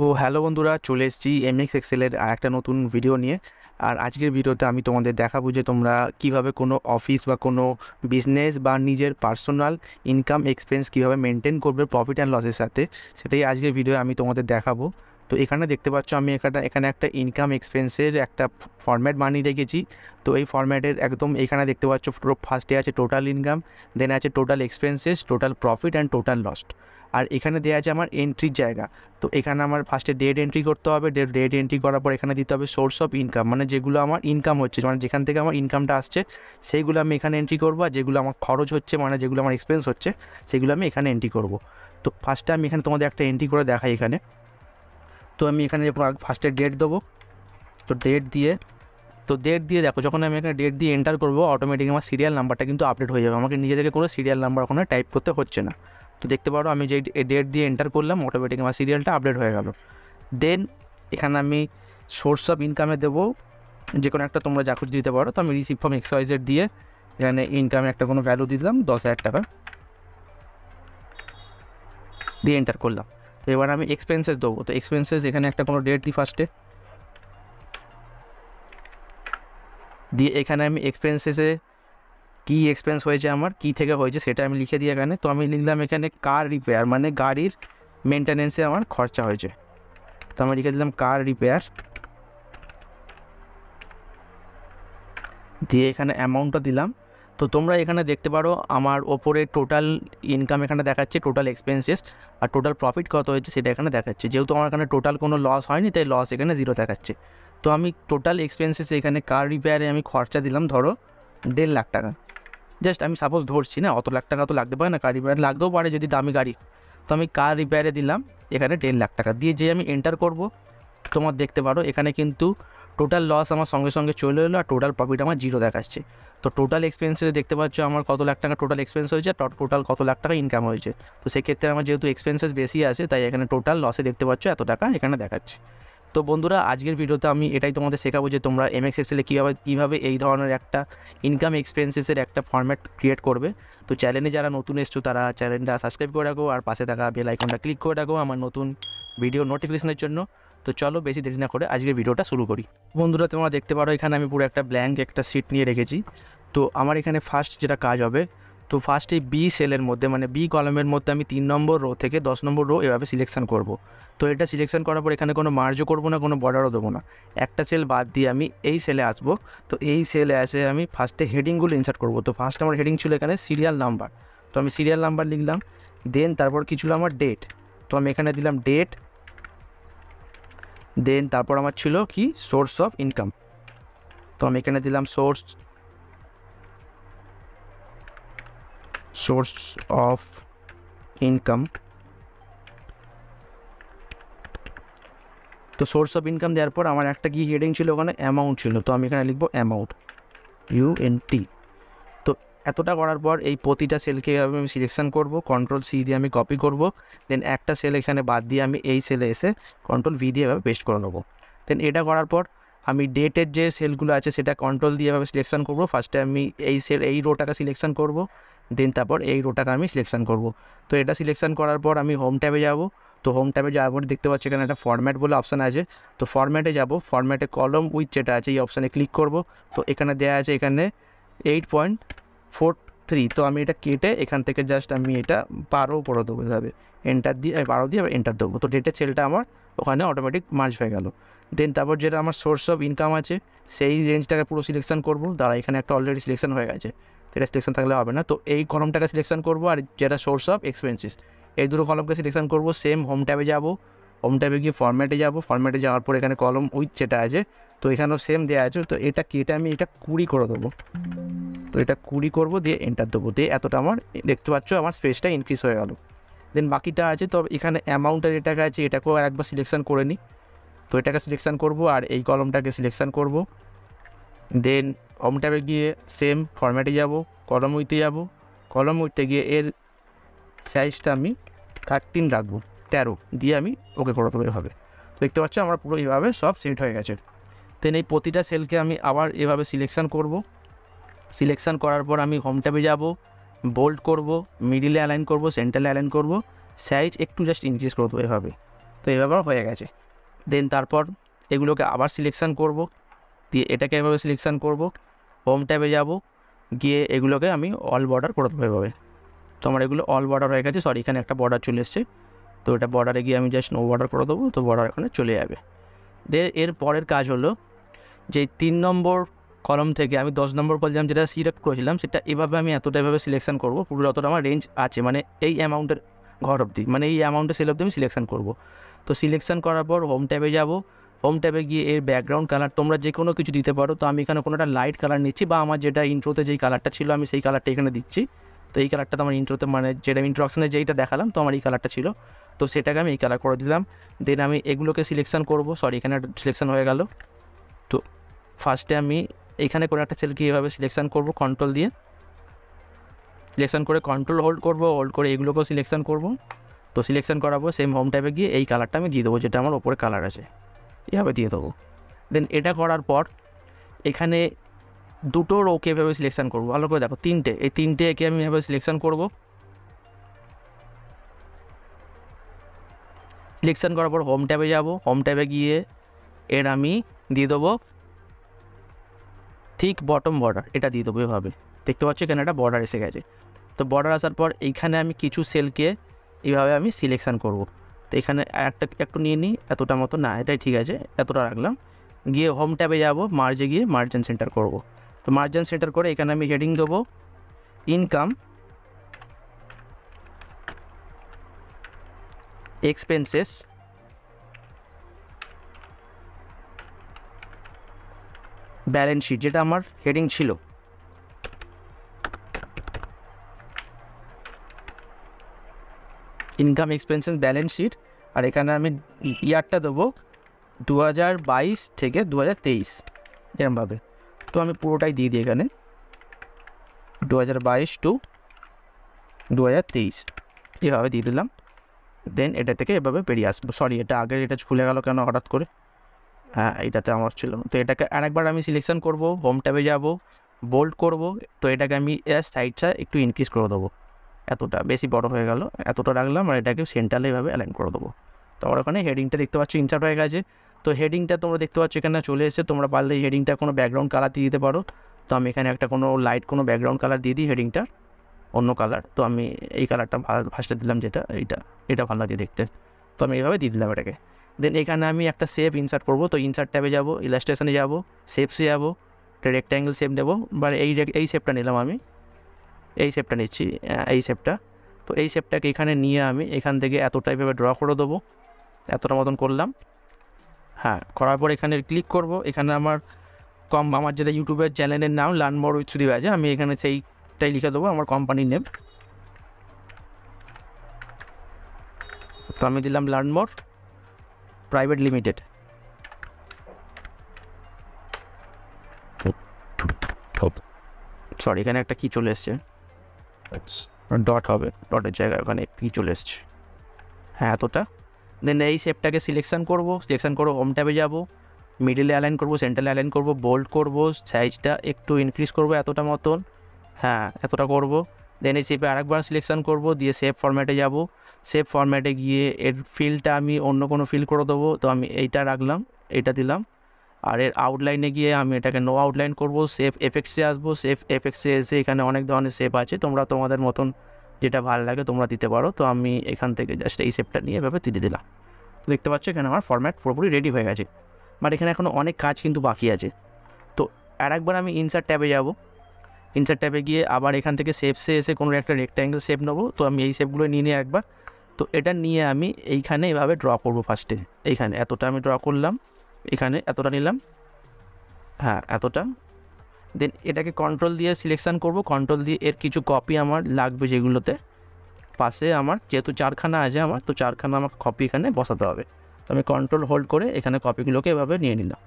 তো হ্যালো বন্ধুরা চলে এসেছি এমএক্স এক্সেলের একটা নতুন ভিডিও নিয়ে আর আজকের ভিডিওতে আমি তোমাদের দেখাবো যে তোমরা কিভাবে কোনো অফিস বা কোনো বিজনেস বা নিজের পার্সোনাল ইনকাম এক্সপেন্স কিভাবে মেনটেন করবে প্রফিট অ্যান্ড লসের সাথে সেটাই আজকের ভিডিও আমি তোমাদের দেখাবো তো এখানে দেখতে পাচ্ছ আমি এখানে এখানে একটা ইনকাম এক্সপেন্সের একটা ফর্ম্যাট বানিয়ে রেখেছি তো এই ফর্ম্যাটের একদম এখানে দেখতে পাচ্ছ ফার্স্টে আছে টোটাল ইনকাম দেন আছে total expenses total profit and total loss আর এখানে দেওয়া আছে আমার এন্ট্রির জায়গা তো এখানে আমার ফার্স্টে ডেট এন্ট্রি করতে হবে ডেট ডেট এন্ট্রি করার পর এখানে দিতে হবে সোর্স অফ ইনকাম মানে যেগুলো আমার ইনকাম হচ্ছে মানে যেখান থেকে আমার ইনকামটা আসছে সেইগুলো আমি এখানে এন্ট্রি করবো আর যেগুলো আমার খরচ হচ্ছে মানে যেগুলো আমার এক্সপেন্স হচ্ছে সেগুলো আমি এখানে এন্ট্রি করব তো ফার্স্টে আমি এখানে তোমাদের একটা এন্ট্রি করে দেখাই এখানে তো আমি এখানে ফার্স্টে ডেট দেবো তো ডেট দিয়ে তো ডেট দিয়ে দেখো যখন আমি এখানে ডেট দিয়ে এন্টার করবো অটোমেটিক আমার সিরিয়াল নাম্বারটা কিন্তু আপডেট হয়ে যাবে আমাকে নিজে থেকে কোনো সিরিয়াল নাম্বার ওখানে টাইপ করতে হচ্ছে না তো দেখতে পারো আমি যে ডেট দিয়ে এন্টার করলাম অটোমেটিক আমার সিরিয়ালটা আপডেট হয়ে গেল দেন এখানে আমি সোর্স অফ ইনকামে দেবো যে কোনো একটা তোমরা যা কিছু দিতে পারো তো আমি রিসিভ ফর্ম এক্সওয়াইজের দিয়ে এখানে ইনকামে একটা কোনো ভ্যালু দিলাম দশ হাজার টাকা দিয়ে এন্টার করলাম তো এবার আমি এক্সপেন্সেস দেবো তো এক্সপেন্সেস এখানে একটা কোনো ডেট দিই ফার্স্টে দিয়ে এখানে আমি এক্সপেন্সেসে কী এক্সপেন্স হয়েছে আমার কী থেকে হয়েছে সেটা আমি লিখে দিই এখানে তো আমি লিখলাম এখানে কার রিপেয়ার মানে গাড়ির মেনটেনেন্সে আমার খরচা হয়েছে তো আমি লিখে দিলাম কার রিপেয়ার দিয়ে এখানে অ্যামাউন্টটা দিলাম তো তোমরা এখানে দেখতে পারো আমার ওপরে টোটাল ইনকাম এখানে দেখাচ্ছে টোটাল এক্সপেন্সেস আর টোটাল প্রফিট কত হয়েছে সেটা এখানে দেখাচ্ছে যেহেতু আমার এখানে টোটাল কোনো লস হয়নি তাই লস এখানে জিরো দেখাচ্ছে তো আমি টোটাল এক্সপেন্সেস এখানে কার রিপেয়ারে আমি খরচা দিলাম ধরো দেড় লাখ টাকা জাস্ট আমি সাপোজ ধরছি না অত লাখ টাকা তো লাগতে পারে না কার রিপেয়ার লাগতেও পারে যদি দামি গাড়ি তো আমি কার রিপেয়ারে দিলাম এখানে টেন লাখ টাকা দিয়ে যে আমি এন্টার করব তোমার দেখতে পারো এখানে কিন্তু টোটাল লস আমার সঙ্গে সঙ্গে চলে এলো আর টোটাল প্রফিট আমার জিরো দেখাচ্ছে তো টোটাল এক্সপেন্সে দেখতে পাচ্ছ আমার কত লাখ টাকা টোটাল এক্সপেন্স হয়েছে আর টোটাল কত লাখ টাকা ইনকাম হয়েছে তো সেক্ষেত্রে আমার যেহেতু এক্সপেন্সেস বেশি আছে তাই এখানে টোটাল লসে দেখতে পাচ্ছ এত টাকা এখানে দেখাচ্ছে তো বন্ধুরা আজকের ভিডিওতে আমি এটাই তোমাদের শেখাবো যে তোমরা এম এক্স এক্সেলে কীভাবে কীভাবে এই ধরনের একটা ইনকাম এক্সপেন্সেসের একটা ফর্ম্যাট ক্রিয়েট করবে তো চ্যানেলে যারা নতুন এসছো তারা চ্যানেলটা সাবস্ক্রাইব করে রাখো আর পাশে থাকা বেল আইকনটা ক্লিক করে রাখো আমার নতুন ভিডিও নোটিফিকেশনের জন্য তো চলো বেশি দেরি না করে আজকের ভিডিওটা শুরু করি বন্ধুরা তোমরা দেখতে পারো এখানে আমি পুরো একটা ব্ল্যাঙ্ক একটা সিট নিয়ে রেখেছি তো আমার এখানে ফার্স্ট যেটা কাজ হবে তো ফার্স্টে বি সেলের মধ্যে মানে বি কলমের মধ্যে আমি তিন নম্বর রো থেকে দশ নম্বর রো এভাবে সিলেকশন করব তো এটা সিলেকশন করার পর এখানে কোনো মার্জও করবো না কোনো বর্ডারও দেবো না একটা সেল বাদ দিয়ে আমি এই সেলে আসবো তো এই সেলে এসে আমি ফার্স্টে হেডিংগুলো ইনসার্ট করব তো ফার্স্ট আমার হেডিং ছিল এখানে সিরিয়াল নাম্বার তো আমি সিরিয়াল নাম্বার লিখলাম দেন তারপর কি ছিল আমার ডেট তো আমি এখানে দিলাম ডেট দেন তারপর আমার ছিল কি সোর্স অফ ইনকাম তো আমি এখানে দিলাম সোর্স source of income তো সোর্স অফ ইনকাম দেওয়ার পর আমার একটা কি হেডিং ছিল ওখানে অ্যামাউন্ট ছিল তো আমি এখানে লিখবো অ্যামাউন্ট ইউ এন টি তো এতটা করার পর এই প্রতিটা সেলকে আমি সিলেকশন করব কন্ট্রোল সি দিয়ে আমি কপি করব দেন একটা সেল এখানে বাদ দিয়ে আমি এই সেলে এসে কন্ট্রোল ভি দিয়ে এভাবে পেস্ট করে নেবো দেন এটা করার পর আমি ডেটের যে সেলগুলো আছে সেটা কন্ট্রোল দিয়ে এভাবে সিলেকশন করব ফার্স্টে আমি এই সেল এই রোটাকে সিলেকশন করবো দেন তারপর এই রোটাকে আমি সিলেকশান করব তো এটা সিলেকশান করার পর আমি হোম ট্যাবে যাব তো হোম ট্যাবে যাওয়ার পরে দেখতে পাচ্ছি এখানে একটা ফর্ম্যাট বলে অপশান আছে তো ফর্ম্যাটে যাব ফর্ম্যাটে কলম উইথ যেটা আছে এই অপশানে ক্লিক করব তো এখানে দেয়া আছে এখানে এইট পয়েন্ট ফোর থ্রি তো আমি এটা কেটে এখান থেকে জাস্ট আমি এটা বারো করে দেবো যাবে এন্টার দিয়ে বারো দিয়ে এন্টার দেবো তো ডেটের সেলটা আমার ওখানে অটোমেটিক মার্চ হয়ে গেল দেন তারপর যেটা আমার সোর্স অফ ইনকাম আছে সেই রেঞ্জটাকে পুরো সিলেকশান করবো দাঁড়া এখানে একটা অলরেডি সিলেকশান হয়ে গেছে এটা সিলেকশন থাকলে হবে না তো এই কলমটাকে সিলেকশন করব আর যেটা সোর্স অফ এক্সপেন্সিস এই দুটো কলমকে সিলেকশন করবো সেম হোম ট্যাবে যাব হোম ট্যাবে গিয়ে ফর্ম্যাটে যাবো ফর্ম্যাটে যাওয়ার পর এখানে কলম উইথ যেটা আছে তো এখানেও সেম দেওয়া আছে তো এটা কেটে আমি এটা কুড়ি করে দেবো তো এটা কুড়ি করব দিয়ে এন্টার দেবো দিয়ে এতটা আমার দেখতে পাচ্ছ আমার স্পেসটা ইনক্রিজ হয়ে গেল দেন বাকিটা আছে তো এখানে অ্যামাউন্টের এটাকে আছে এটাকেও একবার সিলেকশন করে নিই তো এটাকে সিলেকশান করবো আর এই কলমটাকে সিলেকশান করব দেন হোম ট্যাবে গিয়ে সেম ফর্ম্যাটে যাব কলম উইতে যাব কলম উইতে গিয়ে এর সাইজটা আমি থার্টিন রাখবো তেরো দিয়ে আমি ওকে করে দেবো এভাবে দেখতে পাচ্ছ আমার পুরো এইভাবে সব সেট হয়ে গেছে দেন এই প্রতিটা সেলকে আমি আবার এভাবে সিলেকশান করব সিলেকশান করার পর আমি হোম ট্যাবে যাব বোল্ড করব মিডিলে অ্যালাইন করব সেন্টারে অ্যালাইন করব সাইজ একটু জাস্ট ইনক্রিজ করে দেবো এভাবে তো এভাবে হয়ে গেছে দেন তারপর এগুলোকে আবার সিলেকশান করব দিয়ে এটাকে এভাবে সিলেকশান করব হোম ট্যাবে যাব গিয়ে এগুলোকে আমি অল বর্ডার করে দেবো এভাবে তো আমার এগুলো অল বর্ডার হয়ে গেছে সরি এখানে একটা বর্ডার চলে এসছে তো এটা বর্ডারে গিয়ে আমি জাস্ট নো বর্ডার করে দেবো তো বর্ডার এখানে চলে যাবে দে এর পরের কাজ হলো যে তিন নম্বর কলম থেকে আমি দশ নম্বর বলছিলাম যেটা সিলেক্ট করেছিলাম সেটা এভাবে আমি এতটা এভাবে সিলেকশান করবো পুরো যতটা আমার রেঞ্জ আছে মানে এই অ্যামাউন্টের ঘর অবধি মানে এই অ্যামাউন্টের সেল অবধি আমি সিলেকশান করবো তো সিলেকশান করার পর হোম ট্যাবে যাব হোম ট্যাবে গিয়ে এর ব্যাকগ্রাউন্ড কালার তোমরা যে কোনো কিছু দিতে পারো তো আমি এখানে কোনোটা লাইট কালার নিচ্ছি বা আমার যেটা ইন্ট্রোতে যেই কালারটা ছিল আমি সেই কালারটা এখানে দিচ্ছি তো এই কালারটা তো আমার ইন্ট্রোতে মানে যেটা ইন্ট্রোডাকশনে যেইটা দেখালাম তো আমার এই কালারটা ছিল তো সেটাকে আমি এই কালার করে দিলাম দেন আমি এগুলোকে সিলেকশান করব সরি এখানে সিলেকশান হয়ে গেল তো ফার্স্টে আমি এখানে কোনো একটা সেলকে এইভাবে সিলেকশান করব কন্ট্রোল দিয়ে সিলেকশান করে কন্ট্রোল হোল্ড করব হোল্ড করে এগুলোকেও সিলেকশান করব তো সিলেকশান করাবো সেম হোম টাইপে গিয়ে এই কালারটা আমি দিয়ে দেবো যেটা আমার ওপরে কালার আছে এভাবে দিয়ে দেবো দেন এটা করার পর এখানে দুটো রোকে এভাবে সিলেকশান করবো ভালো করে দেখো তিনটে এই তিনটে একে আমি এভাবে সিলেকশান করবো সিলেকশান করার পর হোম ট্যাবে যাবো হোম ট্যাবে গিয়ে এর আমি দিয়ে দেবো ঠিক বটম বর্ডার এটা দিয়ে দেবো এভাবে দেখতে পাচ্ছ এখানে একটা বর্ডার এসে গেছে তো বর্ডার আসার পর এইখানে আমি কিছু সেলকে এইভাবে আমি সিলেকশান করব তো এখানে একটা একটু নিয়ে নিই এতটা মতো না এটাই ঠিক আছে এতটা রাখলাম গিয়ে হোম ট্যাবে যাব মার্জে গিয়ে মার্জেন সেন্টার করব তো মার্জেন সেন্টার করে এখানে আমি হেডিং দেবো ইনকাম এক্সপেন্সেস ব্যালেন্স শিট যেটা আমার হেডিং ছিল ইনকাম এক্সপেন্সেস ব্যালেন্স শিট আর এখানে আমি ইয়ারটা দেবো দু হাজার বাইশ থেকে দু হাজার তেইশ এরমভাবে তো আমি পুরোটাই দিয়ে দিই এখানে দু হাজার বাইশ টু দু হাজার তেইশ এভাবে দিয়ে দিলাম দেন এটা থেকে এভাবে বেরিয়ে আসবো সরি এটা আগের এটা খুলে গেল কেন হঠাৎ করে হ্যাঁ এটাতে আমার ছিল তো এটাকে আরেকবার আমি সিলেকশন করব হোম ট্যাবে যাব বোল্ড করব তো এটাকে আমি সাইডটা একটু ইনক্রিজ করে দেবো এতটা বেশি বড় হয়ে গেল এতটা রাখলাম আর এটাকে সেন্টারে এভাবে অ্যালাইন করে দেবো তো আমার ওখানে হেডিংটা দেখতে পাচ্ছ ইনসার্ট হয়ে গেছে তো হেডিংটা তোমরা দেখতে পাচ্ছ এখানে চলে এসে তোমরা পারলে হেডিংটা কোনো ব্যাকগ্রাউন্ড কালার দিয়ে দিতে পারো তো আমি এখানে একটা কোনো লাইট কোনো ব্যাকগ্রাউন্ড কালার দিয়ে দিই হেডিংটার অন্য কালার তো আমি এই কালারটা ফার্স্টে দিলাম যেটা এইটা এটা ভালো লাগে দেখতে তো আমি এইভাবে দিয়ে দিলাম এটাকে দেন এখানে আমি একটা সেফ ইনসার্ট করবো তো ইনসার্ট ট্যাবে যাবো ইলাস্ট্রেশনে যাবো সেপসে যাবো রেক্ট্যাঙ্গেল সেপ নেবো বা এই এই সেপটা নিলাম আমি এই শেপটা নিচ্ছি এই শেপটা তো এই শেপটাকে এখানে নিয়ে আমি এখান থেকে এতটাই ভাবে ড্র করে দেবো এতটা মতন করলাম হ্যাঁ করার পর এখানে ক্লিক করব এখানে আমার কম আমার যেটা ইউটিউবের চ্যানেলের নাম লার্নমোর উইথ সুদীপ আছে আমি এখানে সেইটাই লিখে দেবো আমার কোম্পানির নেম তো আমি দিলাম লার্নমোর প্রাইভেট লিমিটেড সরি এখানে একটা কী চলে এসছে ডট হবে ডটের জায়গায় ওখানে পি চলে এসছে হ্যাঁ এতটা দেন এই শেপটাকে সিলেকশান করব সিলেকশান করবো হোম ট্যাবে যাব মিডিলে অ্যালাইন করব সেন্ট্রালে অ্যালাইন করব বোল্ড করব সাইজটা একটু ইনক্রিজ করব এতটা মতন হ্যাঁ এতটা করব দেন এই শেপে আরেকবার সিলেকশান করব দিয়ে সেফ ফরম্যাটে যাব সেফ ফরম্যাটে গিয়ে এর ফিলটা আমি অন্য কোনো ফিল করে দেবো তো আমি এইটা রাখলাম এটা দিলাম আর এর আউটলাইনে গিয়ে আমি এটাকে নো আউটলাইন করব সেফ এফেক্টসে আসবো সেফ এফেক্টসে এসে এখানে অনেক ধরনের সেফ আছে তোমরা তোমাদের মতন যেটা ভালো লাগে তোমরা দিতে পারো তো আমি এখান থেকে জাস্ট এই সেপটা নিয়ে এভাবে তুলে দিলাম দেখতে পাচ্ছ এখানে আমার ফরম্যাট পুরোপুরি রেডি হয়ে গেছে বাট এখানে এখনও অনেক কাজ কিন্তু বাকি আছে তো আর একবার আমি ইনসার ট্যাবে যাব ইনসার ট্যাবে গিয়ে আবার এখান থেকে সে এসে কোনো একটা রেক্ট্যাঙ্গেল শেপ নেবো তো আমি এই শেপগুলো নিয়ে নিই একবার তো এটা নিয়ে আমি এইখানে এভাবে ড্র করবো ফার্স্টে এইখানে এতটা আমি ড্র করলাম এখানে এতটা নিলাম হ্যাঁ এতটা দেন এটাকে কন্ট্রোল দিয়ে সিলেকশান করব কন্ট্রোল দিয়ে এর কিছু কপি আমার লাগবে যেগুলোতে পাশে আমার যেহেতু চারখানা আছে আমার তো চারখানা আমার কপি এখানে বসাতে হবে তো আমি কন্ট্রোল হোল্ড করে এখানে কপিগুলোকে এভাবে নিয়ে নিলাম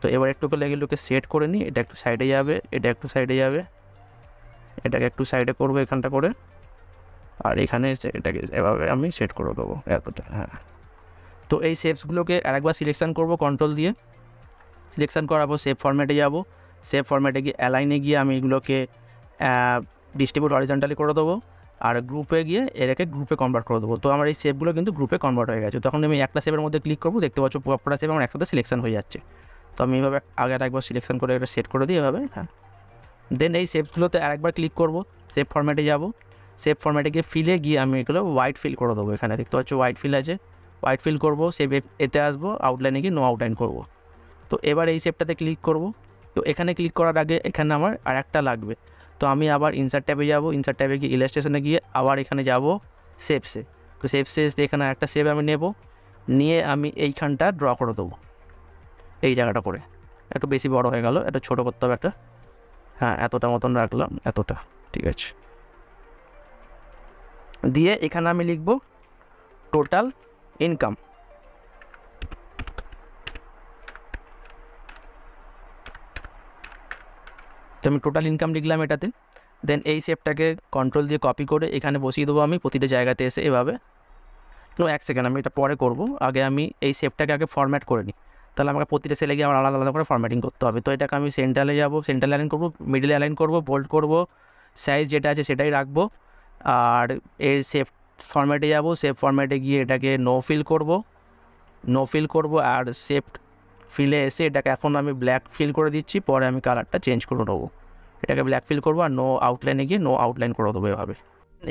তো এবার একটু করে এগুলোকে সেট করে নিই এটা একটু সাইডে যাবে এটা একটু সাইডে যাবে এটাকে একটু সাইডে করবো এখানটা করে আর এখানে এসে এটাকে এভাবে আমি সেট করে দেবো এতটা হ্যাঁ তো এই শেপসগুলোকে আরেকবার সিলেকশান করব কন্ট্রোল দিয়ে সিলেকশান করাবো সেভ ফরম্যাটে যাব সেভ ফরম্যাটে গিয়ে অ্যালাইনে গিয়ে আমি এগুলোকে ডিস্ট্রিবিউট অরিজেন্টালি করে দেবো আর গ্রুপে গিয়ে এটাকে গ্রুপে কনভার্ট করে দেবো তো আমার এই সেপগুলো কিন্তু গ্রুপে কনভার্ট হয়ে গেছে তখন আমি একটা সেপের মধ্যে ক্লিক করবো দেখতে পাচ্ছ পুরোটা সেপ আমার একসাথে সিলেকশন হয়ে যাচ্ছে তো আমি এভাবে আগে একবার সিলেকশন করে এটা সেট করে দিই এভাবে হ্যাঁ দেন এই সেপসগুলোতে আরেকবার ক্লিক করবো সেফ ফরম্যাটে যাবো সেফ ফরম্যাটে গিয়ে ফিলে গিয়ে আমি এগুলো হোয়াইট ফিল করে দেবো এখানে দেখতে পাচ্ছ হোয়াইট ফিল আছে হোয়াইট ফিল করবো সেভ এতে আসবো আউটলাইনে গিয়ে নো আউটলাইন করব তো এবার এই সেভটাতে ক্লিক করব তো এখানে ক্লিক করার আগে এখানে আমার আর একটা লাগবে তো আমি আবার ইনসার্ট ট্যাবে যাব ইনসার্ট ট্যাবে গিয়ে ইলাস্ট্রেশনে গিয়ে আবার এখানে যাব সেপসে তো সেপসে এসে এখানে একটা সেভ আমি নেব নিয়ে আমি এইখানটা ড্র করে দেবো এই জায়গাটা করে একটু বেশি বড় হয়ে গেল এটা ছোট করতে হবে একটা হ্যাঁ এতটা মতন রাখলাম এতটা ঠিক আছে দিয়ে এখানে আমি লিখব টোটাল ইনকাম তো আমি টোটাল ইনকাম লিখলাম এটাতে দেন এই শেপটাকে কন্ট্রোল দিয়ে কপি করে এখানে বসিয়ে দেবো আমি প্রতিটা জায়গাতে এসে এভাবে নো এক সেকেন্ড আমি এটা পরে করব আগে আমি এই শেপটাকে আগে ফরম্যাট করে নিই তাহলে আমাকে প্রতিটা সেলে গিয়ে আমার আলাদা আলাদা করে ফরম্যাটিং করতে হবে তো এটাকে আমি সেন্ট্রালে যাবো সেন্ট্রাল অ্যালাইন করবো মিডিল অ্যালাইন করবো বোল্ড করবো সাইজ যেটা আছে সেটাই রাখবো আর এর শেপ ফরম্যাটে যাব সেভ ফরম্যাটে গিয়ে এটাকে নো ফিল করব নো ফিল করব আর সেভ ফিলে এসে এটাকে এখন আমি ব্ল্যাক ফিল করে দিচ্ছি পরে আমি কালারটা চেঞ্জ করে নেবো এটাকে ব্ল্যাক ফিল করবো আর নো আউটলাইনে গিয়ে নো আউটলাইন করে দেবো এভাবে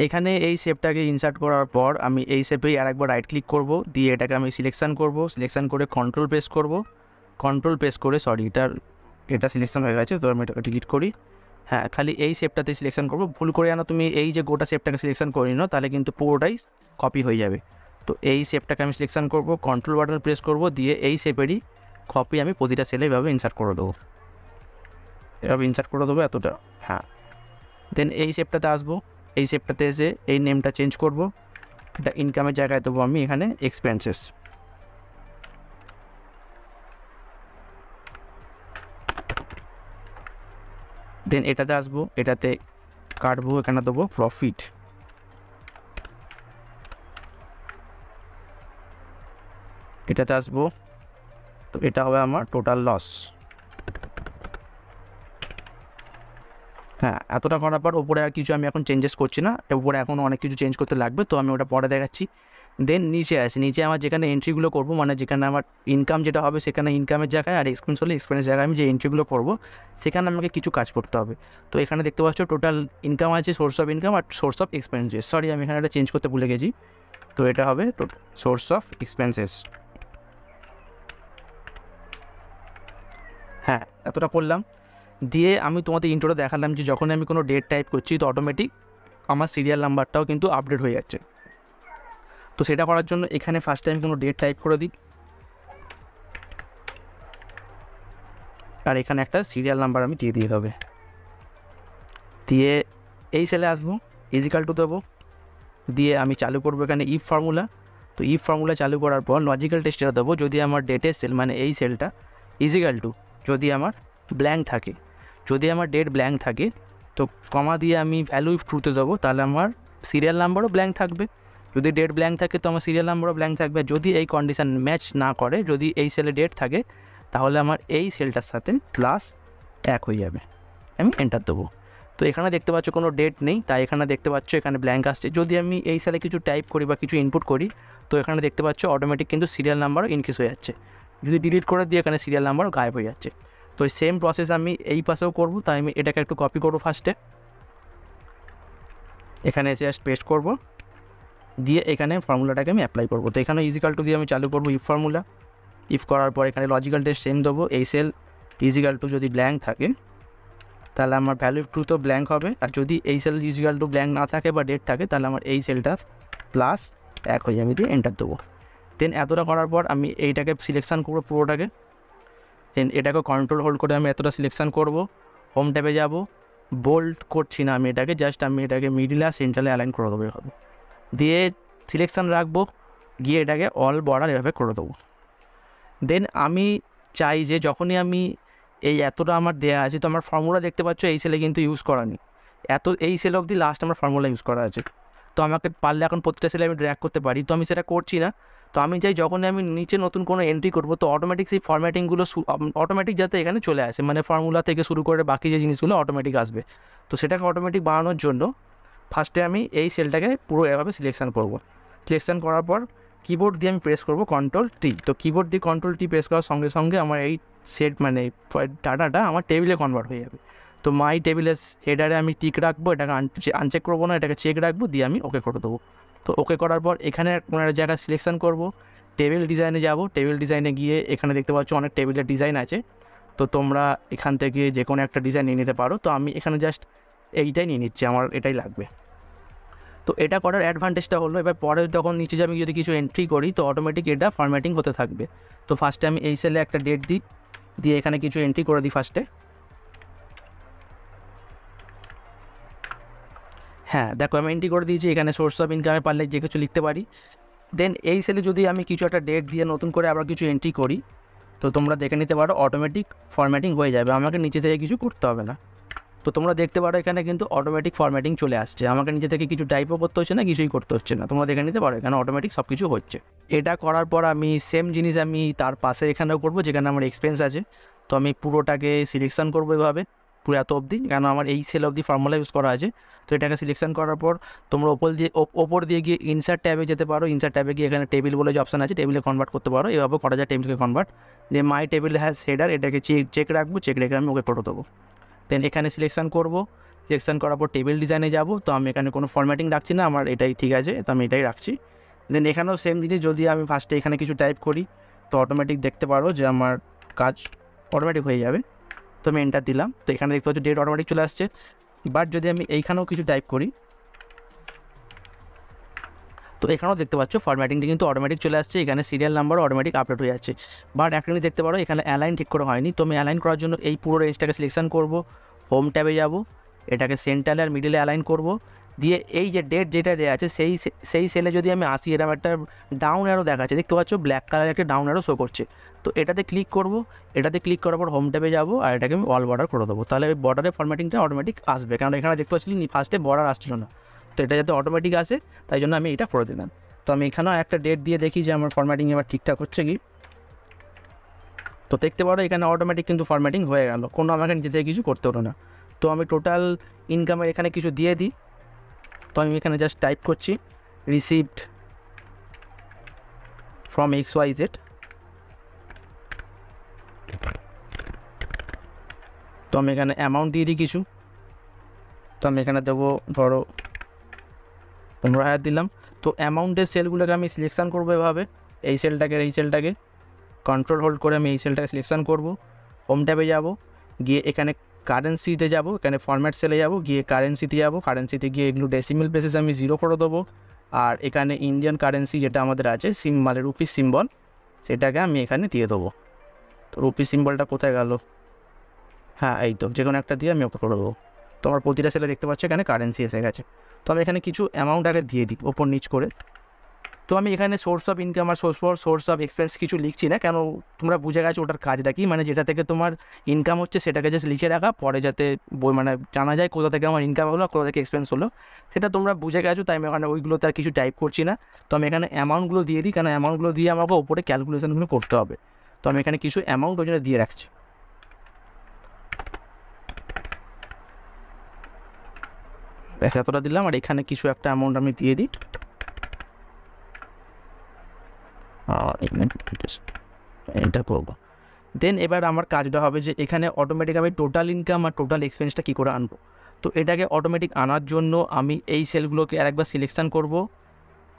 এখানে এই শেপটাকে ইনসার্ট করার পর আমি এই শেপেই একবার রাইট ক্লিক করব দিয়ে এটাকে আমি সিলেকশান করব সিলেকশান করে কন্ট্রোল প্রেস করব কন্ট্রোল প্রেস করে সরি এটার এটা সিলেকশান হয়ে গেছে তো আমি এটাকে ডিলিট করি হ্যাঁ খালি এই শেপটাতে সিলেকশন করবো ভুল করে আনো তুমি এই যে গোটা শেপটাকে সিলেকশন করে নিও তাহলে কিন্তু পুরোটাই কপি হয়ে যাবে তো এই শেপটাকে আমি সিলেকশন করবো কন্ট্রোল বাটন প্রেস করব দিয়ে এই শেপেরই কপি আমি প্রতিটা সেলে এভাবে ইনসার্ট করে দেবো এভাবে ইনসার্ট করে দেবো এতটা হ্যাঁ দেন এই শেপটাতে আসবো এই শেপটাতে এসে এই নেমটা চেঞ্জ করব এটা ইনকামের জায়গায় দেবো আমি এখানে এক্সপেন্সেস দেন এটাতে আসবো এটাতে কাটবো এখানে দেবো প্রফিট এটাতে আসবো তো এটা হবে আমার টোটাল লস হ্যাঁ এতটা করার পর ওপরে আর কিছু আমি এখন চেঞ্জেস করছি না ওপরে এখন অনেক কিছু চেঞ্জ করতে লাগবে তো আমি ওটা পরে দেখাচ্ছি দেন নিচে আসে নিচে আমার যেখানে এন্ট্রিগুলো করবো মানে যেখানে আমার ইনকাম যেটা হবে সেখানে ইনকামের জায়গায় আর এক্সপেন্স হলে এক্সপেন্স জায়গায় আমি যে এন্ট্রিগুলো করবো সেখানে আমাকে কিছু কাজ করতে হবে তো এখানে দেখতে পাচ্ছ টোটাল ইনকাম আছে সোর্স অফ ইনকাম আর সোর্স অফ এক্সপেন্সেস সরি আমি এখানে এটা চেঞ্জ করতে ভুলে গেছি তো এটা হবে সোর্স অফ এক্সপেন্সেস হ্যাঁ এতটা করলাম দিয়ে আমি তোমাদের ইন্টোটা দেখালাম যে যখন আমি কোনো ডেট টাইপ করছি তো অটোমেটিক আমার সিরিয়াল নাম্বারটাও কিন্তু আপডেট হয়ে যাচ্ছে তো সেটা করার জন্য এখানে ফার্স্ট টাইম কোনো ডেট টাইপ করে দিই আর এখানে একটা সিরিয়াল নাম্বার আমি দিয়ে দিয়ে হবে দিয়ে এই সেলে আসবো ইজিক্যাল টু দেবো দিয়ে আমি চালু করবো এখানে ইফ ফর্মুলা তো ইফ ফর্মুলা চালু করার পর লজিক্যাল টেস্টটা দেবো যদি আমার ডেটের সেল মানে এই সেলটা ইজিক্যাল টু যদি আমার ব্ল্যাঙ্ক থাকে যদি আমার ডেট ব্ল্যাঙ্ক থাকে তো কমা দিয়ে আমি ভ্যালু ইফ ট্রুতে দেবো তাহলে আমার সিরিয়াল নাম্বারও ব্ল্যাঙ্ক থাকবে যদি ডেট ব্ল্যাঙ্ক থাকে তো আমার সিরিয়াল নাম্বারও ব্ল্যাঙ্ক থাকবে যদি এই কন্ডিশান ম্যাচ না করে যদি এই সেলে ডেট থাকে তাহলে আমার এই সেলটার সাথে প্লাস এক হয়ে যাবে আমি এন্টার দেবো তো এখানে দেখতে পাচ্ছ কোনো ডেট নেই তাই এখানে দেখতে পাচ্ছ এখানে ব্ল্যাঙ্ক আসছে যদি আমি এই সালে কিছু টাইপ করি বা কিছু ইনপুট করি তো এখানে দেখতে পাচ্ছ অটোমেটিক কিন্তু সিরিয়াল নাম্বারও ইনক্রিজ হয়ে যাচ্ছে যদি ডিলিট করে দিয়ে এখানে সিরিয়াল নাম্বারও গায়েব হয়ে যাচ্ছে তো এই সেম প্রসেস আমি এই পাশেও করব তাই আমি এটাকে একটু কপি করবো ফার্স্টে এখানে এসে জাস্ট পেস্ট করবো দিয়ে এখানে ফর্মুলাটাকে আমি অ্যাপ্লাই করবো তো এখানে ইজিক্যাল টু দিয়ে আমি চালু করবো ইফ ফর্মুলা ইফ করার পর এখানে লজিক্যাল টেস্ট সেন্ড দেবো এই সেল ইজিক্যাল টু যদি ব্ল্যাঙ্ক থাকে তাহলে আমার ভ্যালু টু তো ব্ল্যাঙ্ক হবে আর যদি এই সেল ইজিক্যাল টু ব্ল্যাঙ্ক না থাকে বা ডেট থাকে তাহলে আমার এই সেলটা প্লাস এক হয়ে যাবে দিয়ে এন্টার দেবো দেন এতটা করার পর আমি এইটাকে সিলেকশান করবো পুরোটাকে দেন এটাকে কন্ট্রোল হোল্ড করে আমি এতটা সিলেকশান করব হোম ট্যাপে যাব বোল্ড করছি না আমি এটাকে জাস্ট আমি এটাকে মিডিল আর সেন্ট্রালে অ্যালাইন করে দেবো দিয়ে সিলেকশান রাখবো গিয়ে এটাকে অল বর্ডার এভাবে করে দেবো দেন আমি চাই যে যখনই আমি এই এতটা আমার দেয়া আছে তো আমার ফর্মুলা দেখতে পাচ্ছ এই সেলে কিন্তু ইউজ করা নেই এত এই সেল অবধি লাস্ট আমার ফর্মুলা ইউজ করা আছে তো আমাকে পারলে এখন প্রত্যেকটা সেলে আমি ড্র্যাক করতে পারি তো আমি সেটা করছি না তো আমি চাই যখনই আমি নিচে নতুন কোনো এন্ট্রি করবো তো অটোমেটিক সেই ফর্ম্যাটিংগুলো অটোমেটিক যাতে এখানে চলে আসে মানে ফর্মুলা থেকে শুরু করে বাকি যে জিনিসগুলো অটোমেটিক আসবে তো সেটাকে অটোমেটিক বানানোর জন্য ফার্স্টে আমি এই সেলটাকে পুরো এভাবে সিলেকশান করব। সিলেকশান করার পর কিবোর্ড দিয়ে আমি প্রেস করব কন্ট্রোল টি তো কিবোর্ড দিয়ে কন্ট্রোল টি প্রেস করার সঙ্গে সঙ্গে আমার এই সেট মানে ডাটাটা আমার টেবিলে কনভার্ট হয়ে যাবে তো মাই টেবিলের হেডারে আমি টিক রাখবো এটাকে আনচেক করবো না এটাকে চেক রাখবো দিয়ে আমি ওকে করে দেবো তো ওকে করার পর এখানে ওনারা জায়গায় সিলেকশান করব টেবিল ডিজাইনে যাব টেবিল ডিজাইনে গিয়ে এখানে দেখতে পাচ্ছ অনেক টেবিলের ডিজাইন আছে তো তোমরা এখান থেকে যে কোনো একটা ডিজাইন নিয়ে নিতে পারো তো আমি এখানে জাস্ট এইটাই নিয়ে নিচ্ছি আমার এটাই লাগবে তো এটা করার অ্যাডভান্টেজটা হলো এবার পরে যখন নিচে আমি যদি কিছু এন্ট্রি করি তো অটোমেটিক এটা ফরম্যাটিং হতে থাকবে তো ফার্স্টে আমি এই সেলে একটা ডেট দিই দিয়ে এখানে কিছু এন্ট্রি করে দিই ফার্স্টে হ্যাঁ দেখো আমি এন্ট্রি করে দিয়েছি এখানে সোর্স অফ ইনকামে পারলে যে কিছু লিখতে পারি দেন এই সেলে যদি আমি কিছু একটা ডেট দিয়ে নতুন করে আবার কিছু এন্ট্রি করি তো তোমরা দেখে নিতে পারো অটোমেটিক ফরম্যাটিং হয়ে যাবে আমাকে নিচে থেকে কিছু করতে হবে না তো তোমরা দেখতে পারো এখানে কিন্তু অটোমেটিক ফরম্যাটিং চলে আসছে আমাকে নিজে থেকে কিছু টাইপও করতে হচ্ছে না কিছুই করতে হচ্ছে না তোমরা দেখে নিতে পারো এখানে অটোমেটিক সব কিছু হচ্ছে এটা করার পর আমি সেম জিনিস আমি তার পাশে এখানেও করবো যেখানে আমার এক্সপেন্স আছে তো আমি পুরোটাকে সিলেকশান করবো এভাবে পুরো এত অবধি কেন আমার এই সেল অবধি ফর্মুলা ইউজ করা আছে তো এটাকে সিলেকশন করার পর তোমরা ওপর দিয়ে ওপর দিয়ে গিয়ে ইনসার্ট ট্যাবে যেতে পারো ইনসার্ট ট্যাবে গিয়ে এখানে টেবিল বলে যে অপশান আছে টেবিলে কনভার্ট করতে পারো এভাবে করা যায় টেবিলকে কনভার্ট যে মাই টেবিল হ্যাজ হেডার এটাকে চেক চেক রাখবো চেক রেখে আমি ওকে ফটো দেবো দেন এখানে সিলেকশান করব সিলেকশান করার পর টেবিল ডিজাইনে যাব তো আমি এখানে কোনো ফরম্যাটিং রাখছি না আমার এটাই ঠিক আছে তো আমি এটাই রাখছি দেন এখানেও সেম জিনিস যদি আমি ফার্স্টে এখানে কিছু টাইপ করি তো অটোমেটিক দেখতে পারো যে আমার কাজ অটোমেটিক হয়ে যাবে তো আমি এন্টার দিলাম তো এখানে দেখতে পাচ্ছি ডেট অটোমেটিক চলে আসছে বাট যদি আমি এইখানেও কিছু টাইপ করি তো এখানেও দেখতে পাচ্ছ ফরম্যাটিংটি কিন্তু অটোমেটিক চলে আসছে এখানে সিরিয়াল নাম্বার অটোমেটিক আপডেট হয়ে যাচ্ছে বাট একটা দেখতে পারো এখানে অ্যালাইন ঠিক করে হয়নি তো আমি অ্যালাইন করার জন্য এই পুরো রেঞ্জটাকে সিলেকশন করব হোম ট্যাবে যাব এটাকে সেন্ট্রালে আর মিডিলে অ্যালাইন করব দিয়ে এই যে ডেট যেটা দেওয়া আছে সেই সেই সেলে যদি আমি আসি এরকম একটা ডাউন অ্যারো দেখাচ্ছে দেখতে পাচ্ছ ব্ল্যাক কালারের একটা ডাউন অ্যারো শো করছে তো এটাতে ক্লিক করব এটাতে ক্লিক করার পর হোম ট্যাবে যাবো আর এটাকে আমি অল বর্ডার করে দেবো তাহলে বর্ডারের ফরম্যাটিংটা অটোমেটিক আসবে কারণ এখানে দেখতে পাচ্ছি ফার্স্টে বর্ডার আসছিল না তো এটা যাতে অটোমেটিক আসে তাই জন্য আমি এটা করে দিলাম তো আমি এখানেও একটা ডেট দিয়ে দেখি যে আমার ফরম্যাটিং এবার ঠিকঠাক হচ্ছে কি তো দেখতে পারো এখানে অটোমেটিক কিন্তু ফরম্যাটিং হয়ে গেল কোনো আমাকে নিজে থেকে কিছু করতে হলো না তো আমি টোটাল ইনকামের এখানে কিছু দিয়ে দিই তো আমি এখানে জাস্ট টাইপ করছি received from X Y Z তো আমি এখানে অ্যামাউন্ট দিয়ে দিই কিছু তো আমি এখানে দেবো ধরো পনেরো হাজার দিলাম তো অ্যামাউন্টের সেলগুলোকে আমি সিলেকশান করবো এভাবে এই সেলটাকে এই সেলটাকে কন্ট্রোল হোল্ড করে আমি এই সেলটাকে সিলেকশান করব হোম ট্যাবে যাব গিয়ে এখানে কারেন্সিতে যাব এখানে ফরম্যাট সেলে যাব গিয়ে কারেন্সিতে যাব কারেন্সিতে গিয়ে এগুলো ডেসিমিল প্লেসেস আমি জিরো করে দেবো আর এখানে ইন্ডিয়ান কারেন্সি যেটা আমাদের আছে সিম মানে রুপি সিম্বল সেটাকে আমি এখানে দিয়ে দেবো তো রুপি সিম্বলটা কোথায় গেল হ্যাঁ এই তো যে কোনো একটা দিয়ে আমি ওপর করে দেবো তো আমার প্রতিটা সেলে দেখতে পাচ্ছি এখানে কারেন্সি এসে গেছে তো আমি এখানে কিছু অ্যামাউন্ট আগে দিয়ে দিই ওপর নিচ করে তো আমি এখানে সোর্স অফ ইনকাম আর source for source of expense কিছু লিখছি না কেন তোমরা বুঝে গেছো ওটার কাজটা কি মানে যেটা থেকে তোমার ইনকাম হচ্ছে সেটাকে জাস্ট লিখে রাখা পরে যাতে বই মানে জানা যায় কোথা থেকে আমার ইনকাম হলো কোথা থেকে এক্সপেন্স হলো সেটা তোমরা বুঝে গেছো তাই আমি ওখানে ওইগুলোতে আর কিছু টাইপ করছি না তো আমি এখানে অ্যামাউন্টগুলো দিয়ে দিই কেন অ্যামাউন্টগুলো দিয়ে আমাকে ওপরে ক্যালকুলেশনগুলো করতে হবে তো আমি এখানে কিছু অ্যামাউন্ট ওই জন্য দিয়ে রাখছি ব্যাস এতটা দিলাম আর এখানে কিছু একটা অ্যামাউন্ট আমি দিয়ে দিই এটা করবো দেন এবার আমার কাজটা হবে যে এখানে অটোমেটিক আমি টোটাল ইনকাম আর টোটাল এক্সপেন্সটা কী করে আনবো তো এটাকে অটোমেটিক আনার জন্য আমি এই সেলগুলোকে আর একবার সিলেকশান করব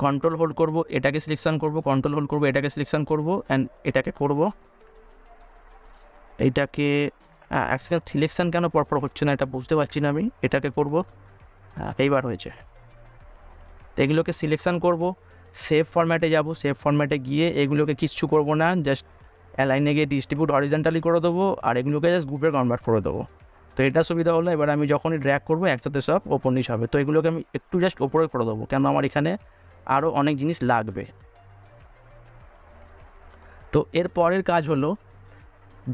কন্ট্রোল হোল্ড করব এটাকে সিলেকশান করব কন্ট্রোল হোল্ড করব এটাকে সিলেকশান করব অ্যান্ড এটাকে করব এটাকে অ্যাকচুয়ালি সিলেকশান কেন পরপর হচ্ছে না এটা বুঝতে পারছি না আমি এটাকে করব হ্যাঁ এইবার হয়েছে তো এগুলোকে সিলেকশান করব সেভ ফরম্যাটে যাব সেভ ফরম্যাটে গিয়ে এগুলোকে কিচ্ছু করব না জাস্ট অ্যালাইনে গিয়ে ডিস্ট্রিবিউট অরিজেন্টালি করে দেবো আর এগুলোকে জাস্ট গ্রুপে কনভার্ট করে দেবো তো এটা সুবিধা হলো এবার আমি যখনই ড্র্যাক করবো একসাথে সব ওপর নিচ হবে তো এগুলোকে আমি একটু জাস্ট ওপরে করে দেবো কেন আমার এখানে আরও অনেক জিনিস লাগবে তো এর পরের কাজ হলো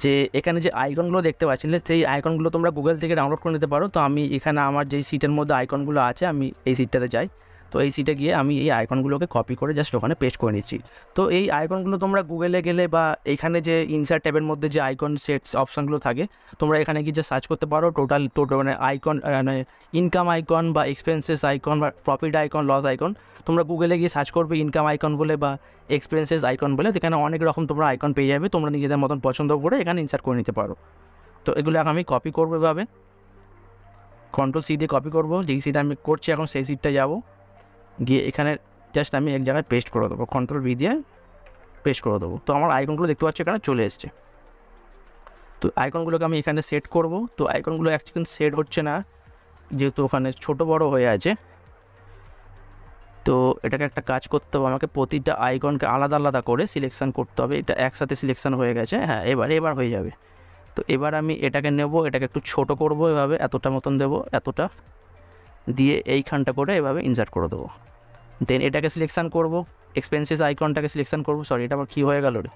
যে এখানে যে আইকনগুলো দেখতে পাচ্ছেন সেই আইকনগুলো তোমরা গুগল থেকে ডাউনলোড করে নিতে পারো তো আমি এখানে আমার যেই সিটের মধ্যে আইকনগুলো আছে আমি এই সিটটাতে যাই তো এই সিটে গিয়ে আমি এই আইকনগুলোকে কপি করে জাস্ট ওখানে পেস্ট করে নিচ্ছি তো এই আইকনগুলো তোমরা গুগলে গেলে বা এখানে যে ইনসার্ট ট্যাবের মধ্যে যে আইকন সেটস অপশানগুলো থাকে তোমরা এখানে গিয়ে যে সার্চ করতে পারো টোটাল টোটাল মানে আইকন মানে ইনকাম আইকন বা এক্সপেন্সেস আইকন বা প্রফিট আইকন লস আইকন তোমরা গুগলে গিয়ে সার্চ করবে ইনকাম আইকন বলে বা এক্সপেন্সেস আইকন বলে সেখানে অনেক রকম তোমরা আইকন পেয়ে যাবে তোমরা নিজেদের মতন পছন্দ করে এখানে ইনসার্ট করে নিতে পারো তো এগুলো আমি কপি করবো এভাবে কন্ট্রোল সিট দিয়ে কপি করবো যেই সিট আমি করছি এখন সেই সিটটা যাবো গিয়ে এখানে জাস্ট আমি এক জায়গায় পেস্ট করে দেবো কন্ট্রোল বি দিয়ে পেস্ট করে দেবো তো আমার আইকনগুলো দেখতে পাচ্ছি এখানে চলে এসছে তো আইকনগুলোকে আমি এখানে সেট করব তো আইকনগুলো অ্যাকচুয়ালি সেট হচ্ছে না যেহেতু ওখানে ছোট বড় হয়ে আছে তো এটাকে একটা কাজ করতে হবে আমাকে প্রতিটা আইকনকে আলাদা আলাদা করে সিলেকশান করতে হবে এটা একসাথে সিলেকশান হয়ে গেছে হ্যাঁ এবার এবার হয়ে যাবে তো এবার আমি এটাকে নেব এটাকে একটু ছোট করব এভাবে এতটা মতন দেব এতটা দিয়ে এইখানটা করে এভাবে ইনসার্ট করে দেবো দেন এটাকে সিলেকশান করব এক্সপেন্সিস আইকনটাকে সিলেকশান করব সরি এটা আমার কী হয়ে গেল রে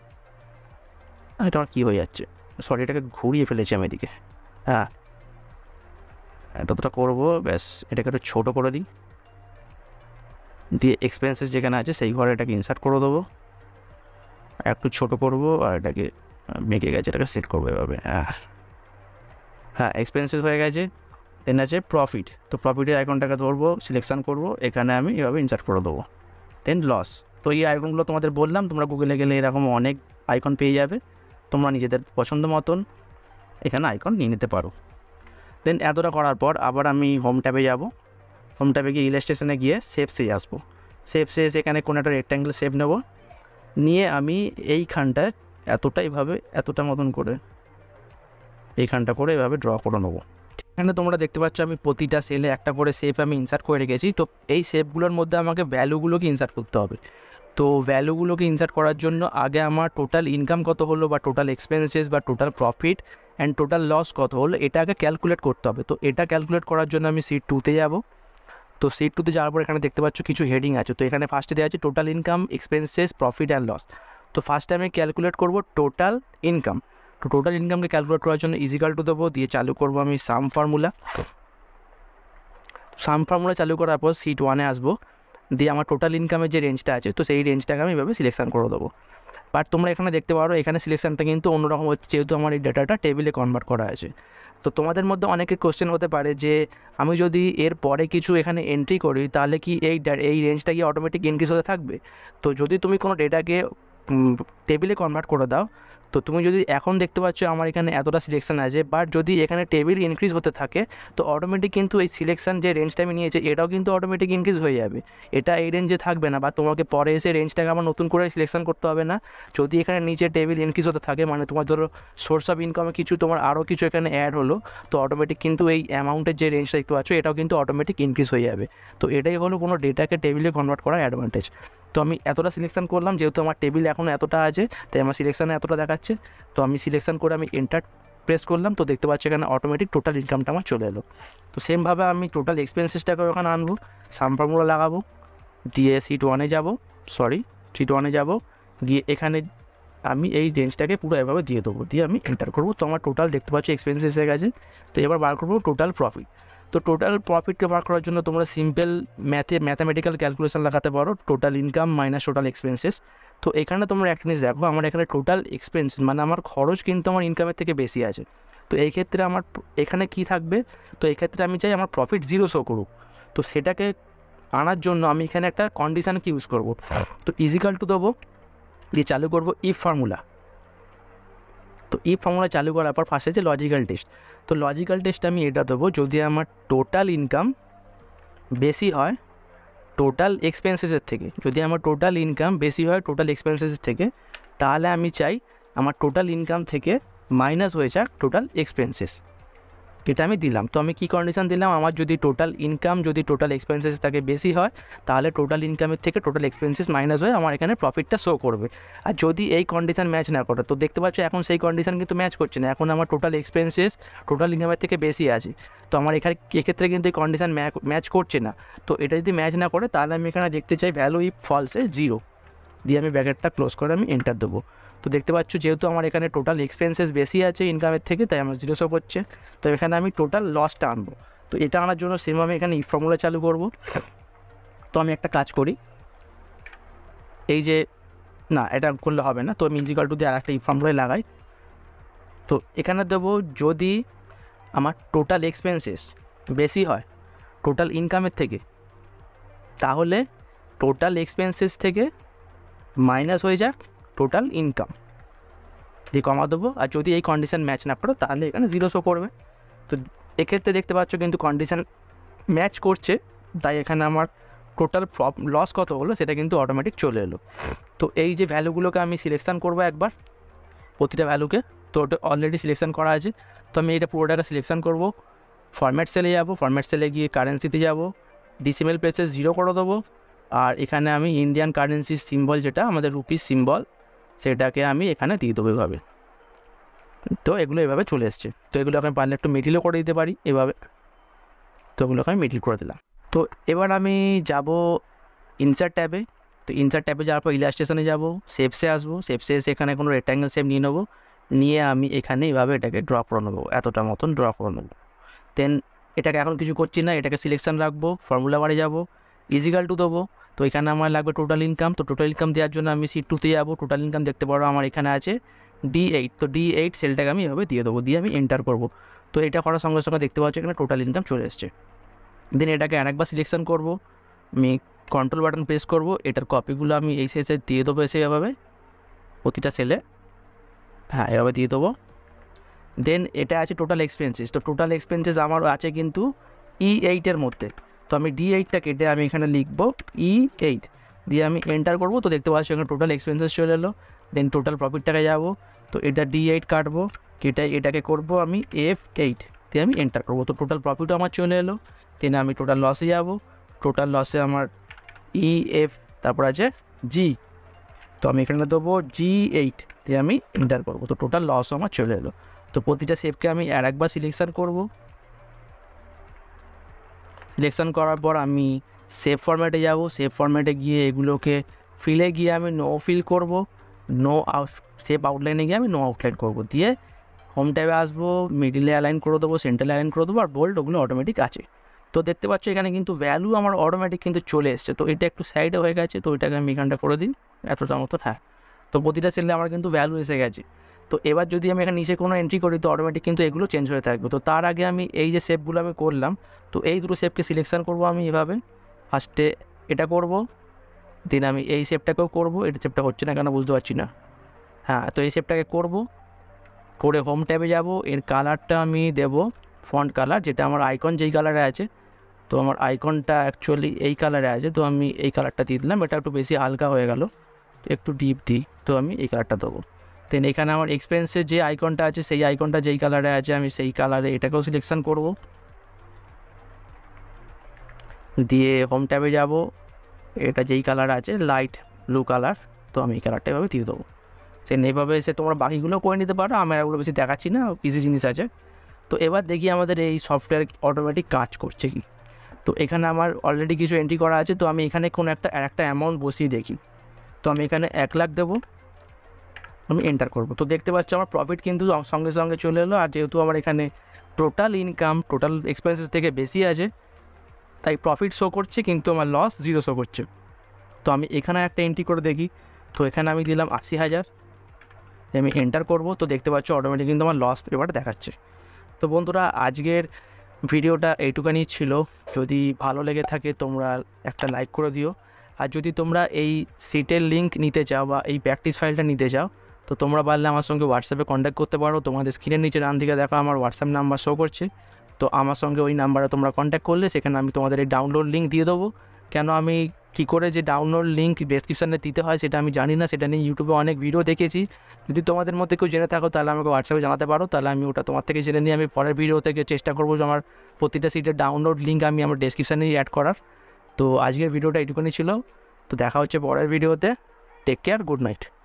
এটা আমার কী হয়ে যাচ্ছে সরি এটাকে ঘুরিয়ে ফেলেছি আমি এদিকে হ্যাঁ তোটা করবো ব্যাস এটাকে একটু ছোটো করে দিই দিয়ে এক্সপেন্সিস যেখানে আছে সেই ঘরে এটাকে ইনসার্ট করে দেবো একটু ছোট করব আর এটাকে মেকে গেছে এটাকে সেট করবো এভাবে হ্যাঁ হ্যাঁ এক্সপেন্সিস হয়ে গেছে দেন আছে প্রফিট তো প্রফিটের আইকনটাকে ধরবো সিলেকশান করব এখানে আমি এভাবে ইনসার্ট করে দেবো দেন লস তো এই আইকনগুলো তোমাদের বললাম তোমরা গুগলে গেলে এরকম অনেক আইকন পেয়ে যাবে তোমরা নিজেদের পছন্দ মতন এখানে আইকন নিয়ে নিতে পারো দেন এতটা করার পর আবার আমি হোম ট্যাবে যাব হোম ট্যাবে গিয়ে ইলাস্ট্রেশনে গিয়ে সেপসে আসবো সে এসে এখানে কোনো একটা রেক্ট্যাঙ্গেল সেফ নেব নিয়ে আমি এইখানটা এতটাইভাবে এতটা মতন করে এইখানটা করে এভাবে ড্র করে নেবো এখানে তোমরা দেখতে পাচ্ছ আমি প্রতিটা সেলে একটা করে সেফ আমি ইনসার্ট করে রেখেছি তো এই সেফগুলোর মধ্যে আমাকে ভ্যালুগুলোকে ইনসার্ট করতে হবে তো ভ্যালুগুলোকে ইনসার্ট করার জন্য আগে আমার টোটাল ইনকাম কত হলো বা টোটাল এক্সপেন্সেস বা total profit and total loss কত হলো এটা আগে ক্যালকুলেট করতে হবে তো এটা ক্যালকুলেট করার জন্য আমি সিট টুতে যাব তো সিট টুতে যাওয়ার পর এখানে দেখতে পাচ্ছ কিছু হেডিং আছে তো এখানে ফার্স্টে দেওয়া আছে total income expenses profit and loss তো ফার্স্টে আমি ক্যালকুলেট করব টোটাল ইনকাম তো টোটাল ইনকামকে ক্যালকুলেট করার জন্য ইজিকাল টু দেবো দিয়ে চালু করবো আমি সাম ফর্মুলা সাম ফর্মুলা চালু করার পর সিট ওয়ানে আসবো দিয়ে আমার টোটাল ইনকামের যে রেঞ্জটা আছে তো সেই রেঞ্জটাকে আমি এভাবে সিলেকশান করে দেবো বাট তোমরা এখানে দেখতে পারো এখানে সিলেকশানটা কিন্তু অন্যরকম হচ্ছে যেহেতু আমার এই ডেটাটা টেবিলে কনভার্ট করা আছে তো তোমাদের মধ্যে অনেকের কোশ্চেন হতে পারে যে আমি যদি এর পরে কিছু এখানে এন্ট্রি করি তাহলে কি এই এই রেঞ্জটা কি অটোমেটিক ইনক্রিজ হতে থাকবে তো যদি তুমি কোনো ডেটাকে টেবিলে কনভার্ট করে দাও তো তুমি যদি এখন দেখতে পাচ্ছ আমার এখানে এতটা সিলেকশান আছে বাট যদি এখানে টেবিল ইনক্রিজ হতে থাকে তো অটোমেটিক কিন্তু এই সিলেকশান যে রেঞ্জটা আমি নিয়েছি এটাও কিন্তু অটোমেটিক ইনক্রিজ হয়ে যাবে এটা এই রেঞ্জে থাকবে না বা তোমাকে পরে এসে রেঞ্জটাকে আবার নতুন করে সিলেকশান করতে হবে না যদি এখানে নিচে টেবিল ইনক্রিজ হতে থাকে মানে তোমার ধরো সোর্স অফ ইনকামে কিছু তোমার আরও কিছু এখানে অ্যাড হলো তো অটোমেটিক কিন্তু এই অ্যামাউন্টের যে রেঞ্জটা দেখতে পাচ্ছ এটাও কিন্তু অটোমেটিক ইনক্রিজ হয়ে যাবে তো এটাই হলো কোনো ডেটাকে টেবিলে কনভার্ট করার অ্যাডভান্টেজ তো আমি এতটা সিলেকশান করলাম যেহেতু আমার টেবিল এখন এতটা আছে তাই আমার সিলেকশানে এতটা দেখা তো আমি সিলেকশন কোড আমি এন্টার প্রেস করলাম তো দেখতে পাচ্ছেন অটোমেটিক টোটাল ইনকামটা আমার চলে এলো তো सेम ভাবে আমি টোটাল এক্সপেন্সেসটা করে এখানে আনব সাম ফর্মুলা লাগাবো টিএসি 21 এ যাব সরি 31 এ যাব গিয়ে এখানে আমি এই ডেন্সটাকে পুরো এভাবে দিয়ে দেব দিয়ে আমি এন্টার করব তো আমার টোটাল দেখতে পাচ্ছেন এক্সপেন্সেস এসে গেছে তো এবার বার করব টোটাল प्रॉफिट তো টোটাল प्रॉफिट কে বার করার জন্য তোমরা সিম্পল ম্যাথে मैथमेटিক্যাল ক্যালকুলেশন লাগাতে পারো total income minus total expenses তো এখানে তোমরা একটা জিনিস দেখো আমার এখানে টোটাল এক্সপেন্স মানে আমার খরচ কিন্তু আমার ইনকামের থেকে বেশি আছে তো এই ক্ষেত্রে আমার এখানে কি থাকবে তো এক্ষেত্রে আমি চাই আমার প্রফিট জিরো শো করুক তো সেটাকে আনার জন্য আমি এখানে একটা কন্ডিশান কি ইউজ করব তো ইজিক্যাল টু দেবো দিয়ে চালু করব ইফ ফর্মুলা তো ইফ ফর্মুলা চালু করার পর ফার্স্ট হচ্ছে লজিক্যাল টেস্ট তো লজিক্যাল টেস্ট আমি এটা দেবো যদি আমার টোটাল ইনকাম বেশি হয় টোটাল এক্সপেন্সেসের থেকে যদি আমার টোটাল ইনকাম বেশি হয় টোটাল এক্সপেন্সেসের থেকে তাহলে আমি চাই আমার টোটাল ইনকাম থেকে মাইনাস হয়ে যাক টোটাল এক্সপেন্সেস এটা আমি দিলাম তো আমি কি কন্ডিশান দিলাম আমার যদি টোটাল ইনকাম যদি টোটাল এক্সপেন্সেস থাকে বেশি হয় তাহলে টোটাল ইনকামের থেকে টোটাল এক্সপেন্সেস মাইনাস হয়ে আমার এখানে প্রফিটটা শো করবে আর যদি এই কন্ডিশান ম্যাচ না করে তো দেখতে পাচ্ছ এখন সেই কন্ডিশান কিন্তু ম্যাচ করছে না এখন আমার টোটাল এক্সপেন্সেস টোটাল ইনকামের থেকে বেশি আছে তো আমার এখানে এক্ষেত্রে কিন্তু এই কন্ডিশান ম্যাচ করছে না তো এটা যদি ম্যাচ না করে তাহলে আমি এখানে দেখতে চাই ভ্যালু ইফ ফলসে জিরো দিয়ে আমি ব্যাকেটটা ক্লোজ করে আমি এন্টার দেবো তো দেখতে পাচ্ছ যেহেতু আমার এখানে টোটাল এক্সপেন্সেস বেশি আছে ইনকামের থেকে তাই আমার জিরো সব হচ্ছে তো এখানে আমি টোটাল লসটা আনবো তো এটা আনার জন্য সেম আমি এখানে ই ফর্মুলা চালু করব তো আমি একটা কাজ করি এই যে না এটা করলে হবে না তো আমি ইঞ্জিকাল টু দিয়ে আর একটা ই ফর্মুলায় লাগাই তো এখানে দেবো যদি আমার টোটাল এক্সপেন্সেস বেশি হয় টোটাল ইনকামের থেকে তাহলে টোটাল এক্সপেন্সেস থেকে মাইনাস হয়ে যাক টোটাল ইনকাম দিয়ে কমা দেবো আর যদি এই কন্ডিশান ম্যাচ না করো তাহলে এখানে জিরো শো করবে তো এক্ষেত্রে দেখতে পাচ্ছ কিন্তু কন্ডিশান ম্যাচ করছে তাই এখানে আমার টোটাল লস কত হলো সেটা কিন্তু অটোমেটিক চলে এলো তো এই যে ভ্যালুগুলোকে আমি সিলেকশান করবো একবার প্রতিটা ভ্যালুকে তো ওটা অলরেডি সিলেকশান করা আছে তো আমি এটা পুরোটা সিলেকশান করবো ফরম্যাট সেলে যাব ফরম্যাট সেলে গিয়ে কারেন্সিতে যাব ডিসিমেল প্লেসে জিরো করে দেবো আর এখানে আমি ইন্ডিয়ান কারেন্সির সিম্বল যেটা আমাদের রুপিস সিম্বল সেটাকে আমি এখানে দিয়ে দেবো এভাবে তো এগুলো এভাবে চলে এসছে তো এগুলোকে আমি পারলে একটু মিডিলও করে দিতে পারি এভাবে তো ওগুলোকে আমি মিডিল করে দিলাম তো এবার আমি যাব ইনসার্ট ট্যাবে তো ইনসার্ট ট্যাবে যাওয়ার পর ইলাস্ট্রেশনে যাবো সেপসে আসবো সেপসে এসে এখানে কোনো রেক্ট্যাঙ্গেল শেপ নিয়ে নেবো নিয়ে আমি এখানে এভাবে এটাকে ড্র করে নেবো এতটা মতন ড্র করে নেবো দেন এটাকে এখন কিছু করছি না এটাকে সিলেকশান রাখবো ফর্মুলা বারে যাবো ইজিগাল টু দেবো তো এখানে আমার লাগবে টোটাল ইনকাম তো টোটাল ইনকাম দেওয়ার জন্য আমি সিট টুতে যাবো টোটাল ইনকাম দেখতে পারো আমার এখানে আছে ডি এইট তো ডি এইট সেলটাকে আমি এভাবে দিয়ে দেবো দিয়ে আমি এন্টার করব তো এটা করার সঙ্গে সঙ্গে দেখতে পাচ্ছি এখানে টোটাল ইনকাম চলে এসছে দেন এটাকে আরেকবার সিলেকশন করবো আমি কন্ট্রোল বাটন প্রেস করব এটার কপিগুলো আমি এই সেসে দিয়ে দেবো এসে এভাবে প্রতিটা সেলে হ্যাঁ এভাবে দিয়ে দেবো দেন এটা আছে টোটাল এক্সপেন্সেস তো টোটাল এক্সপেন্সেস আমার আছে কিন্তু ই e এইটের মধ্যে তো আমি ডি এইটটা কেটে আমি এখানে লিখবো ই e এইট দিয়ে আমি এন্টার করবো তো দেখতে পাচ্ছি এখানে টোটাল এক্সপেন্সেস চলে এলো দেন টোটাল প্রফিটটাকে যাবো তো এটা ডি এইট কাটবো কেটে এটাকে করব আমি এফ এইট দিয়ে আমি এন্টার করবো তো টোটাল প্রফিটও আমার চলে এলো দেন আমি টোটাল লসে যাব টোটাল লসে আমার ই e এফ তারপর আছে জি তো আমি এখানে দেবো জি এইট দিয়ে আমি এন্টার করবো তো টোটাল লস আমার চলে এলো তো প্রতিটা সেফকে আমি আর একবার সিলেকশান করবো সিলেকশান করার পর আমি সেফ ফরম্যাটে যাব সেফ ফরম্যাটে গিয়ে এগুলোকে ফিলে গিয়ে আমি নো ফিল করব নো আউট সেফ আউটলাইনে গিয়ে আমি নো আউটলাইন করব দিয়ে হোম টাইপে আসবো মিডিলে অ্যালাইন করে দেবো সেন্ট্রালে অ্যালাইন করে দেবো আর বোল্ড ওগুলো অটোমেটিক আছে তো দেখতে পাচ্ছ এখানে কিন্তু ভ্যালু আমার অটোমেটিক কিন্তু চলে এসছে তো এটা একটু সাইডে হয়ে গেছে তো এটাকে আমি এখানটা করে দিন এতটা মতো হ্যাঁ তো প্রতিটা সেলে আমার কিন্তু ভ্যালু এসে গেছে তো এবার যদি আমি এখানে নিচে কোনো এন্ট্রি করি তো অটোমেটিক কিন্তু এগুলো চেঞ্জ হয়ে থাকবে তো তার আগে আমি এই যে শেপগুলো আমি করলাম তো এই দুটো শেপকে সিলেকশান করব আমি এভাবে ফার্স্টে এটা করব দিন আমি এই শেপটাকেও করব এটা সেপটা হচ্ছে না কেন বুঝতে পারছি না হ্যাঁ তো এই শেপটাকে করব করে হোম ট্যাবে যাব এর কালারটা আমি দেব ফন্ট কালার যেটা আমার আইকন যেই কালারে আছে তো আমার আইকনটা অ্যাকচুয়ালি এই কালারে আছে তো আমি এই কালারটা দিয়ে দিলাম এটা একটু বেশি হালকা হয়ে গেল একটু ডিপ দিই তো আমি এই কালারটা দেবো দেন এখানে আমার এক্সপেন্সের যে আইকনটা আছে সেই আইকনটা যেই কালারে আছে আমি সেই কালারে এটাকেও সিলেকশন করব দিয়ে হোম ট্যাবে যাব এটা যেই কালার আছে লাইট ব্লু কালার তো আমি এই কালারটা এভাবে দিয়ে দেবো সেন এইভাবে এসে তোমরা বাকিগুলো করে নিতে পারো আমি এগুলো বেশি দেখাচ্ছি না কিছু জিনিস আছে তো এবার দেখি আমাদের এই সফটওয়্যার অটোমেটিক কাজ করছে কি তো এখানে আমার অলরেডি কিছু এন্ট্রি করা আছে তো আমি এখানে কোনো একটা একটা অ্যামাউন্ট বসিয়ে দেখি তো আমি এখানে এক লাখ দেবো আমি এন্টার করবো তো দেখতে পাচ্ছি আমার প্রফিট কিন্তু সঙ্গে সঙ্গে চলে এলো আর যেহেতু আমার এখানে টোটাল ইনকাম টোটাল এক্সপেন্সেস থেকে বেশি আছে তাই প্রফিট শো করছে কিন্তু আমার লস জিরো শো করছে তো আমি এখানে একটা এন্ট্রি করে দেখি তো এখানে আমি দিলাম আশি হাজার আমি এন্টার করব তো দেখতে পাচ্ছ অটোমেটিক কিন্তু আমার লস পেপার দেখাচ্ছে তো বন্ধুরা আজকের ভিডিওটা এইটুকানি ছিল যদি ভালো লেগে থাকে তোমরা একটা লাইক করে দিও আর যদি তোমরা এই সিটের লিঙ্ক নিতে চাও বা এই প্র্যাকটিস ফাইলটা নিতে চাও তো তোমরা পারলে আমার সঙ্গে হোয়াটসঅ্যাপে কন্ট্যাক্ট করতে পারো তোমাদের স্ক্রিনের নিচে ডান দিকে দেখো আমার হোয়াটসঅ্যাপ নাম্বার শো করছে তো আমার সঙ্গে ওই নাম্বারে তোমরা কন্ট্যাক্ট করলে সেখানে আমি তোমাদের এই ডাউনলোড লিঙ্ক দিয়ে দেবো কেন আমি কী করে যে ডাউনলোড লিঙ্ক ডেসক্রিপশানে দিতে হয় সেটা আমি জানি না সেটা নিয়ে ইউটিউবে অনেক ভিডিও দেখেছি যদি তোমাদের মধ্যে কেউ জেনে থাকো তাহলে আমাকে হোয়াটসঅ্যাপে জানাতে পারো তাহলে আমি ওটা তোমার থেকে জেনে নিয়ে আমি পরের ভিডিও থেকে চেষ্টা করবো যে আমার প্রতিটা সিটের ডাউনলোড লিঙ্ক আমি আমার ডেসক্রিপশানেই অ্যাড করার তো আজকের ভিডিওটা এটুকুনি ছিল তো দেখা হচ্ছে পরের ভিডিওতে টেক কেয়ার গুড নাইট